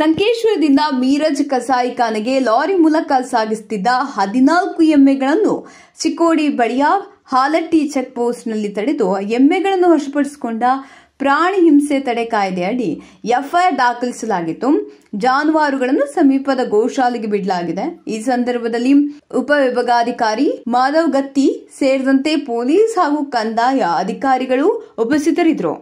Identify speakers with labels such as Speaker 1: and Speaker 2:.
Speaker 1: ಸಂಕೇಶ್ವರದಿಂದ Miraj ಕಸಾಯಿಖಾನೆಗೆ lorry ಮೂಲಕ ಸಾಗಿಸುತ್ತಿದ್ದ ಹದಿನಾಲ್ಕು ಎಮ್ಮೆಗಳನ್ನು ಚಿಕ್ಕೋಡಿ ಬಳಿಯ ಹಾಲಟ್ಟಿ ಚೆಕ್ ಪೋಸ್ಟ್ನಲ್ಲಿ ತಡೆದು ಎಮ್ಮೆಗಳನ್ನು ವಶಪಡಿಸಿಕೊಂಡ ಪ್ರಾಣಿ ಹಿಂಸೆ ತಡೆ ಕಾಯ್ದೆಯಡಿ ಎಫ್ಐಆರ್ ದಾಖಲಿಸಲಾಗಿತ್ತು ಜಾನುವಾರುಗಳನ್ನು ಸಮೀಪದ ಗೋಶಾಲೆಗೆ ಬಿಡಲಾಗಿದೆ ಈ ಸಂದರ್ಭದಲ್ಲಿ ಉಪವಿಭಾಗಾಧಿಕಾರಿ ಮಾಧವ್ ಗತ್ತಿ ಸೇರಿದಂತೆ ಪೊಲೀಸ್ ಹಾಗೂ ಕಂದಾಯ ಅಧಿಕಾರಿಗಳು ಉಪಸ್ಥಿತರಿದ್ದರು